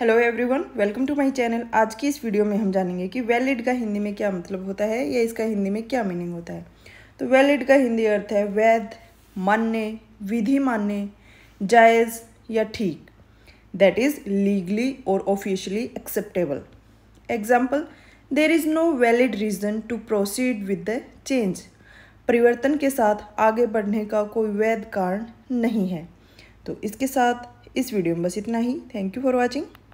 hello everyone welcome to my channel आज की इस वीडियो में हम जानेंगे कि वैलिड का हिंदी में क्या मतलब होता है या इसका हिंदी में क्या मीनिंग होता है तो वैलिड का हिंदी अर्थ है वैध मान्य विधि मान्य जायज़ या ठीक दैट इज़ लीगली और officially acceptable example there is no valid reason to proceed with the change परिवर्तन के साथ आगे बढ़ने का कोई वैध कारण नहीं है तो इसके साथ इस वीडियो में बस इतना ही थैंक यू फॉर वॉचिंग